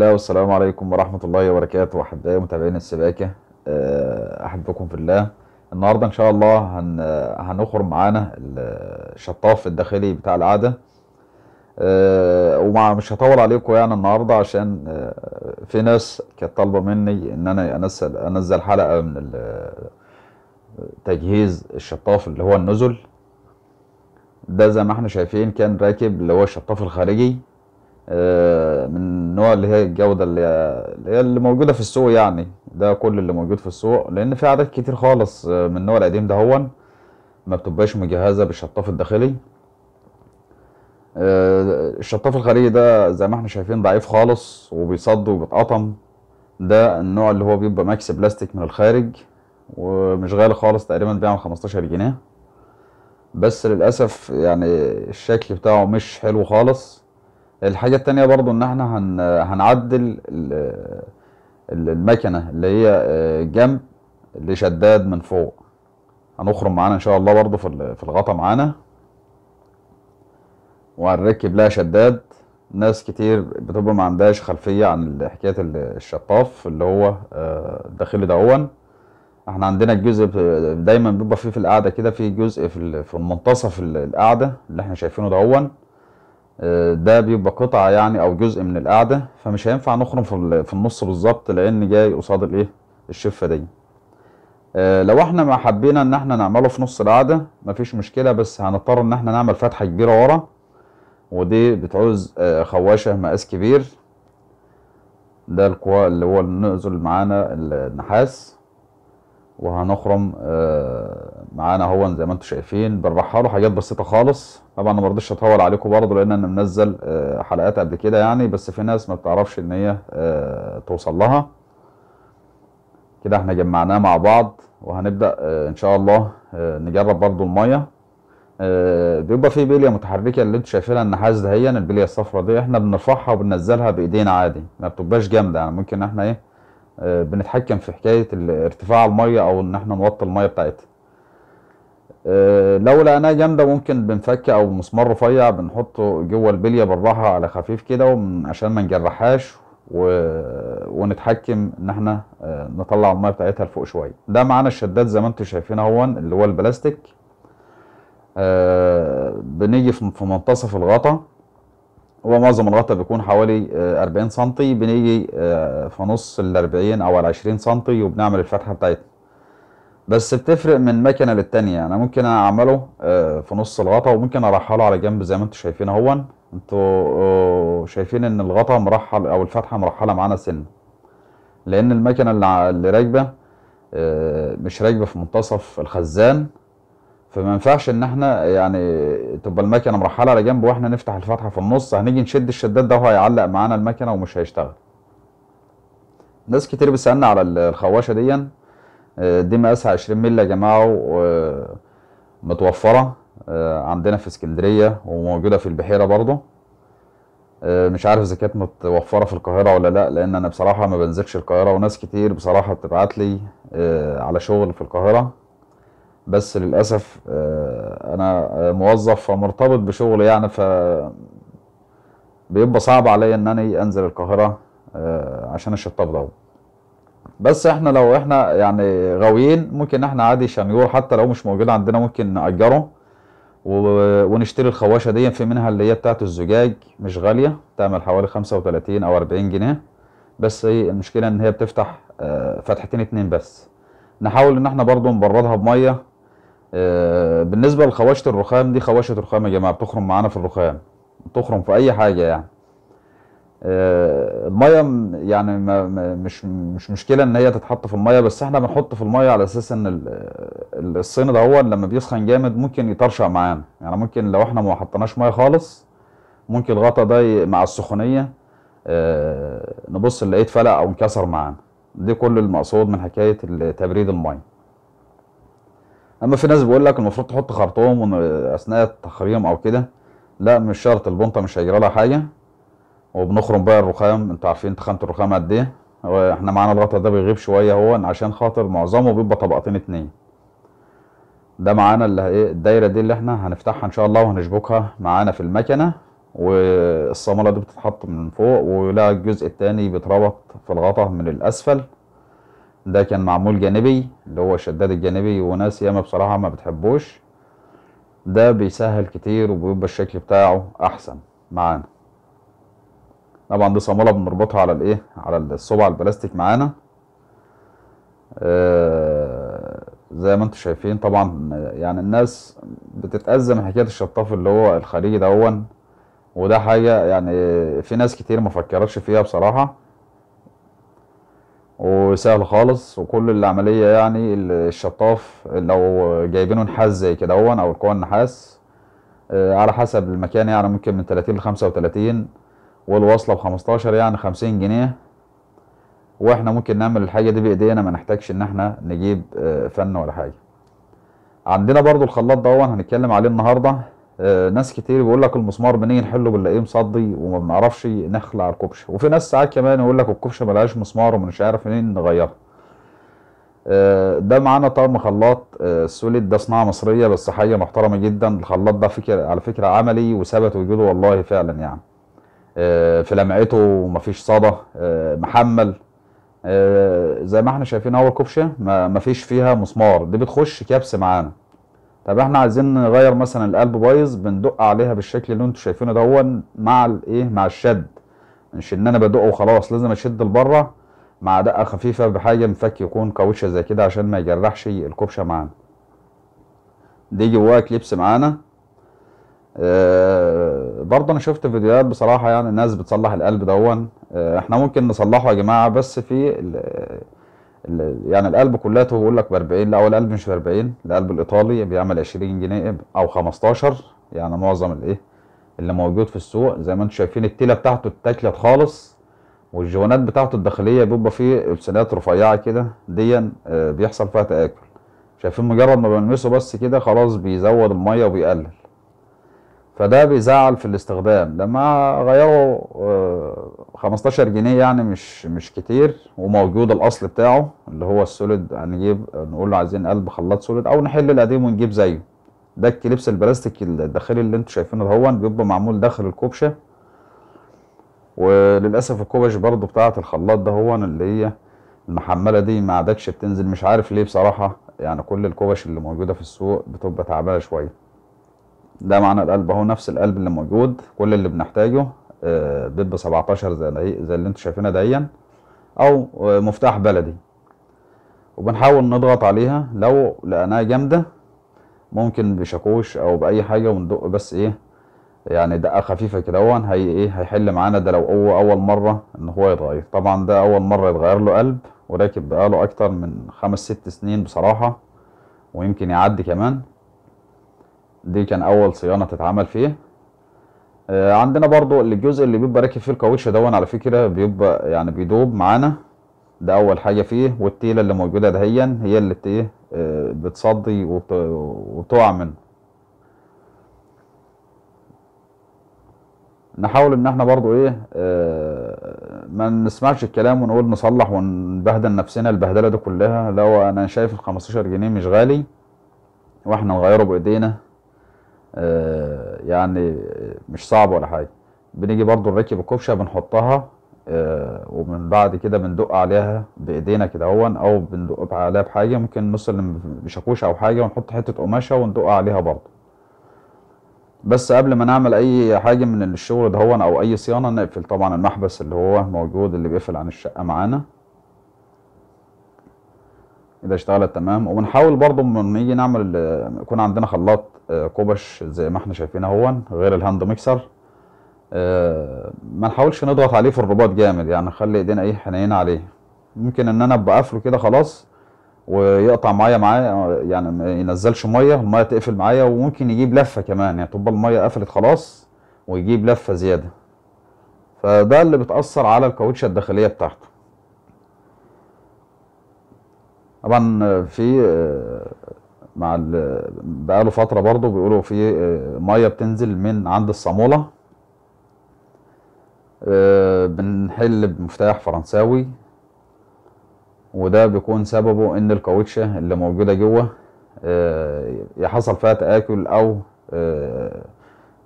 الله والسلام عليكم ورحمة الله وبركاته أحبائي متابعين السباكة آه، أحبكم في الله النهاردة إن شاء الله هن... هنخرج معانا الشطاف الداخلي بتاع العادة آه، ومع مش هطول عليكم يعني النهاردة عشان آه، في ناس كانت طالبة مني إن أنا أنزل أنزل حلقة من تجهيز الشطاف اللي هو النزل ده زي ما احنا شايفين كان راكب اللي هو الشطاف الخارجي آه، من النوع اللي هي الجوده اللي هي اللي موجوده في السوق يعني ده كل اللي موجود في السوق لان في عادات كتير خالص آه، من النوع القديم ده هون ما بتبقاش مجهزه بالشطاف الداخلي آه، الشطاف الخارجي ده زي ما احنا شايفين ضعيف خالص وبيصد وبيتقطم ده النوع اللي هو بيبقى ماكس بلاستيك من الخارج ومش غالي خالص تقريبا بيعمل 15 جنيه بس للاسف يعني الشكل بتاعه مش حلو خالص الحاجه التانية برضو ان احنا هن هنعدل المكنه اللي هي آه، جنب لشداد من فوق هنخرم معانا ان شاء الله برضو في الغطا معانا وهنركب لها شداد ناس كتير بتبقى ما عندهاش خلفيه عن حكايه الشطاف اللي هو آه، الداخلي دهون احنا عندنا الجزء دايما بيبقى فيه في القعده كده في جزء في المنتصف القعده اللي احنا شايفينه دهون ده بيبقى قطعه يعني او جزء من القعده فمش هينفع نخرم في النص بالظبط لان جاي قصاد الايه الشفه دي آه، لو احنا ما حبينا ان احنا نعمله في نص القعده مفيش مشكله بس هنضطر ان احنا نعمل فتحه كبيره ورا ودي بتعوز آه، خواشه مقاس كبير ده الكوا اللي هو نقزل معانا النحاس وهنخرم آه، معانا اهو زي ما انتم شايفين بنرحله حاجات بسيطه خالص طبعا انا ما رضيتش اطول عليكم برضه لان انا منزل آه، حلقات قبل كده يعني بس في ناس ما بتعرفش ان هي آه، توصل لها كده احنا جمعناه مع بعض وهنبدا ان شاء الله نجرب برضه الميه بيبقى في بليه متحركه اللي انتم شايفينها النحاس دهيا البليه الصفراء دي احنا بنرفعها وبننزلها بايدينا عادي ما بتبقاش جامده يعني ممكن احنا ايه آه، بنتحكم في حكايه ارتفاع الميه او ان احنا نوطي الميه بتاعتها آه، لو لقيناها جامده ممكن بنفك او مسمار رفيع بنحطه جوه البليه بالراحه على خفيف كده عشان ما نجرحهاش و... ونتحكم ان احنا آه، نطلع الميه بتاعتها لفوق شويه ده معانا الشداد زي ما انتم شايفين اهون اللي هو البلاستيك بنيجي في منتصف الغطا هو معظم الغطا بيكون حوالي 40 آه، سم بنيجي آه، في نص ال 40 او ال 20 سم وبنعمل الفتحه بتاعتنا بس بتفرق من مكنه للتانيه يعني انا ممكن اعمله آه، في نص الغطا وممكن ارحله على جنب زي ما انتم شايفين اهو انتوا شايفين ان الغطا مرحل او الفتحه مرحله معانا سن لان المكنه اللي راكبه مش راكبه في منتصف الخزان فما ينفعش ان احنا يعني تبقى المكنه مرحله على جنب واحنا نفتح الفتحه في النص هنيجي نشد الشداد ده وهيعلق معانا المكنه ومش هيشتغل ناس كتير بتسالنا على الخواشه دي آه، دي مقاسها 20 مللي يا جماعه ومتوفره آه، آه، عندنا في اسكندريه وموجوده في البحيره برضو مش عارف اذا كانت متوفره في القاهره ولا لا لان انا بصراحه ما بنزلش القاهره وناس كتير بصراحه بتبعت لي على شغل في القاهره بس للاسف آه، انا موظف فمرتبط بشغل يعني ف بيبقى صعب عليا ان انا انزل القاهره آه، عشان الشطاب ده بس احنا لو احنا يعني غاويين ممكن احنا عادي شنيور حتى لو مش موجود عندنا ممكن نأجره ونشتري الخواشه دي في منها اللي هي بتاعه الزجاج مش غاليه تعمل حوالي 35 او 40 جنيه بس المشكله ان هي بتفتح آه، فتحتين اتنين بس نحاول ان احنا برضو نبردها بميه آه، بالنسبه لخواشه الرخام دي خواشه رخام يا جماعه بتخرم معانا في الرخام بتخرم في اي حاجه يعني آه، الميه يعني ما مش مش مشكله ان هي تتحط في الميه بس احنا بنحط في الميه على اساس ان الصين ده هو لما بيسخن جامد ممكن يطرشق معانا يعني ممكن لو احنا ما حطيناش ميه خالص ممكن الغطا ده مع السخونيه آه، نبص نلاقيه اتفلق او انكسر معانا دي كل المقصود من حكايه تبريد الميه اما في ناس بيقول لك المفروض تحط خرطوم اثناء التخريم او كده لا مش شرط البنطه مش هيجرى لها حاجه وبنخرم بقى الرخام انتوا عارفين تخانه الرخام قد ايه احنا معانا الغطا ده بيغيب شويه هو عشان خاطر معظمه بيبقى طبقتين اتنين ده معانا اللي ايه الدايره دي اللي احنا هنفتحها ان شاء الله وهنشبكها معانا في المكنه والصامله دي بتتحط من فوق ولها الجزء التاني بيتربط في الغطا من الاسفل ده كان معمول جانبي اللي هو الشداد الجانبي وناس ياما بصراحة ما بتحبوش ده بيسهل كتير وبيبقى الشكل بتاعه احسن معانا طبعا دي صامولة بنربطها على الايه على الصبع البلاستيك معانا آه زي ما انتم شايفين طبعا يعني الناس بتتأذى من حكاية الشطاف اللي هو الخليجي دون وده حاجة يعني في ناس كتير مفكرتش فيها بصراحة وسهل خالص وكل العمليه يعني الشطاف لو جايبينه نحاس زي كده او القوى النحاس آه، على حسب المكان يعني ممكن من 30 ل 35 والوصله ب 15 يعني 50 جنيه واحنا ممكن نعمل الحاجه دي بايدينا ما نحتاجش ان احنا نجيب آه، فن ولا حاجه عندنا برضو الخلاط ده هنتكلم عليه النهارده آه، ناس كتير بيقول لك المسمار منين نحله بنلاقيه مصدي وما بنعرفش نخلع الكوبشه وفي ناس ساعات كمان يقول لك الكوبشه ملهاش مسمار ومش عارف منين نغيرها آه، ده معانا طقم خلاط آه، سوليد ده صناعه مصريه بس حاجه محترمه جدا الخلاط ده فكر على فكره عملي وثبت وجوده والله فعلا يعني في لمعته مفيش صدى محمل زي ما احنا شايفين اهو الكبشه مفيش فيها مسمار دي بتخش كبس معانا طب احنا عايزين نغير مثلا القلب بايظ بندق عليها بالشكل اللي انتم شايفينه دون مع الايه مع الشد مش ان انا بدقه وخلاص لازم اشد لبره مع دقه خفيفه بحاجه مفك يكون كاوتشه زي كده عشان ما يجرحش الكوبشه معانا دي جواها كليبس معانا آه، برضه انا شفت فيديوهات بصراحه يعني الناس بتصلح القلب دون آه، احنا ممكن نصلحه يا جماعه بس في يعني القلب كلاته يقول لك ب 40 لا هو القلب مش ب 40 القلب الايطالي بيعمل 20 جنيه او 15 يعني معظم الايه اللي موجود في السوق زي ما انتم شايفين التيله بتاعته اتاكلت خالص والجوانات بتاعته الداخليه بيبقى فيه ابسولات رفيعه كده دي آه، بيحصل فيها تاكل شايفين مجرد ما بنمسه بس كده خلاص بيزود الميه وبيقلل فده بيزعل في الاستخدام لما غيره آه، 15 جنيه يعني مش مش كتير وموجود الاصل بتاعه اللي هو السوليد هنجيب نقول له عايزين قلب خلاط سوليد او نحل القديم ونجيب زيه ده الكليبس البلاستيك الداخلي اللي انتوا شايفينه دهون بيبقى معمول داخل الكوبشه وللاسف الكوبش برضو بتاعه الخلاط دهون اللي هي المحمله دي ما عادتش بتنزل مش عارف ليه بصراحه يعني كل الكوبش اللي موجوده في السوق بتبقى تعبانه شويه ده معنى القلب اهو نفس القلب اللي موجود كل اللي بنحتاجه آه، بيب 17 زي زي اللي انتوا شايفينها دهيا او آه، مفتاح بلدي وبنحاول نضغط عليها لو لقيناها جامده ممكن بشاكوش او باي حاجه وندق بس ايه يعني دقه خفيفه كده هو هي ايه هيحل معانا ده لو هو اول مره ان هو يتغير طبعا ده اول مره يتغير له قلب وراكب بقاله اكتر من خمس ست سنين بصراحه ويمكن يعدي كمان دي كان اول صيانه تتعمل فيه آه، عندنا برضو الجزء اللي بيبقى راكب فيه الكاوتش دون على فكره بيبقى يعني بيدوب معانا ده اول حاجه فيه والتيله اللي موجوده دهيا هي اللي إيه، آه، بتصدي وتقع منه نحاول ان احنا برضو ايه آه، ما نسمعش الكلام ونقول نصلح ونبهدل نفسنا البهدله دي كلها لو انا شايف ال 15 جنيه مش غالي واحنا نغيره بايدينا آه، يعني مش صعب ولا حاجه بنيجي برضو نركب الكبشه بنحطها آه، ومن بعد كده بندق عليها بايدينا كده هون او بندق عليها بحاجه ممكن نوصل بشاكوشه او حاجه ونحط حته قماشه وندق عليها برضو بس قبل ما نعمل اي حاجه من الشغل ده هو او اي صيانه نقفل طبعا المحبس اللي هو موجود اللي بيقفل عن الشقه معانا اذا اشتغلت تمام وبنحاول برضو لما نيجي نعمل يكون عندنا خلاط آه، كوبش زي ما احنا شايفين اهو غير الهاند ميكسر آه، ما نحاولش نضغط عليه في الرباط جامد يعني نخلي ايدينا ايه حنين عليه ممكن ان انا ابقى قافله كده خلاص ويقطع معايا معايا يعني ما ينزلش ميه الميه تقفل معايا وممكن يجيب لفه كمان يعني طب الميه قفلت خلاص ويجيب لفه زياده فده اللي بتاثر على الكاوتشه الداخليه بتاعته طبعا في آه، مع بقاله فتره برضو بيقولوا في آه، ميه بتنزل من عند الصاموله آه، بنحل بمفتاح فرنساوي وده بيكون سببه ان الكاوتشه اللي موجوده جوه حصل فيها تاكل او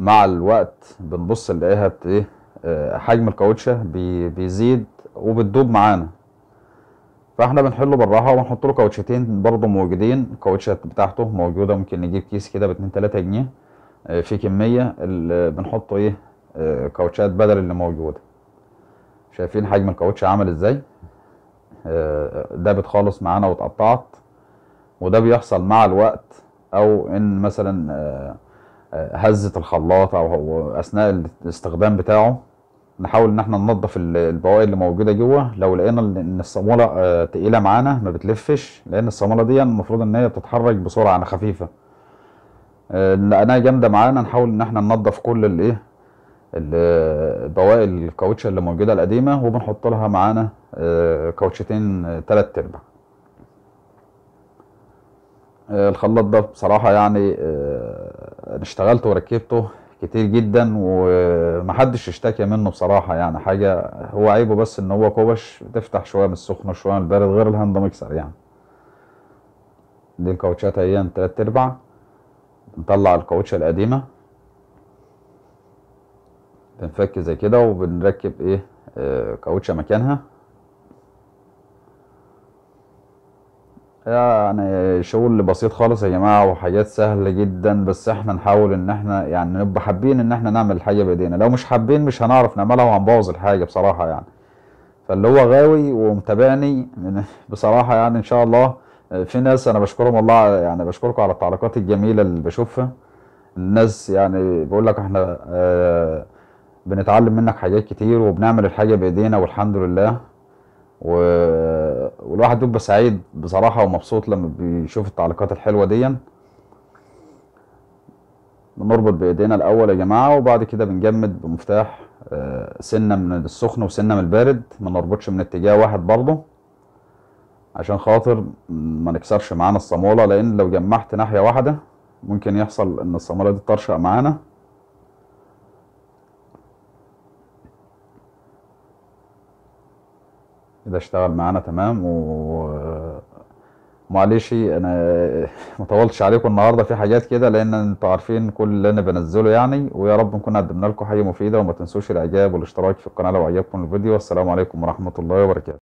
مع الوقت بنبص نلاقيها حجم الكاوتشه بيزيد وبتدوب معانا فاحنا بنحله براها وبنحط له كاوتشتين برضه موجودين الكاوتشات بتاعته موجوده ممكن نجيب كيس كده ب 2 3 جنيه آه، في كميه اللي بنحطه ايه آه، كاوتشات بدل اللي موجوده شايفين حجم الكاوتش عامل ازاي آه، ده بتخلص معانا واتقطعت وده بيحصل مع الوقت او ان مثلا هزت الخلاط او اثناء الاستخدام بتاعه نحاول ان احنا ننظف البواقي اللي موجوده جوه لو لقينا ان الصاموله آه، تقيله معانا ما بتلفش لان الصاموله دي المفروض ان هي بتتحرك بسرعه يعني خفيفه لقيناها آه، جامده معانا نحاول ان احنا ننظف كل الايه البواقي الكاوتشه اللي موجوده القديمه وبنحط لها معانا آه، كاوتشتين تلات ارباع الخلاط ده بصراحه يعني اشتغلته اشتغلت وركبته كتير جدا ومحدش اشتكى منه بصراحه يعني حاجه هو عيبه بس ان هو كوبش تفتح شويه من السخن وشويه من البارد غير الهاند ميكسر يعني دي الكاوتشات اهي تلات ارباع نطلع الكاوتشه القديمه بنفك زي كده وبنركب ايه آه، كاوتشه مكانها يعني شغل بسيط خالص يا جماعه وحاجات سهله جدا بس احنا نحاول ان احنا يعني نبقى حابين ان احنا نعمل الحاجه بايدينا لو مش حابين مش هنعرف نعملها وهنبوظ الحاجه بصراحه يعني فاللي هو غاوي ومتابعني بصراحه يعني ان شاء الله في ناس انا بشكرهم والله يعني بشكركم على التعليقات الجميله اللي بشوفها الناس يعني بقول لك احنا آه، بنتعلم منك حاجات كتير وبنعمل الحاجه بايدينا والحمد لله و... والواحد بيبقى سعيد بصراحه ومبسوط لما بيشوف التعليقات الحلوه دي بنربط بايدينا الاول يا جماعه وبعد كده بنجمد بمفتاح آه، سنه من السخن وسنه من البارد ما نربطش من اتجاه واحد برضه عشان خاطر ما نكسرش معانا الصاموله لان لو جمعت ناحيه واحده ممكن يحصل ان الصاموله دي ترشق معانا ده اشتغل معانا تمام و معلش انا ما طولتش عليكم النهارده في حاجات كده لان انتوا عارفين كل اللي انا بنزله يعني ويا رب نكون قدمنا لكم حاجه مفيده وما تنسوش الاعجاب والاشتراك في القناه لو عجبكم الفيديو والسلام عليكم ورحمه الله وبركاته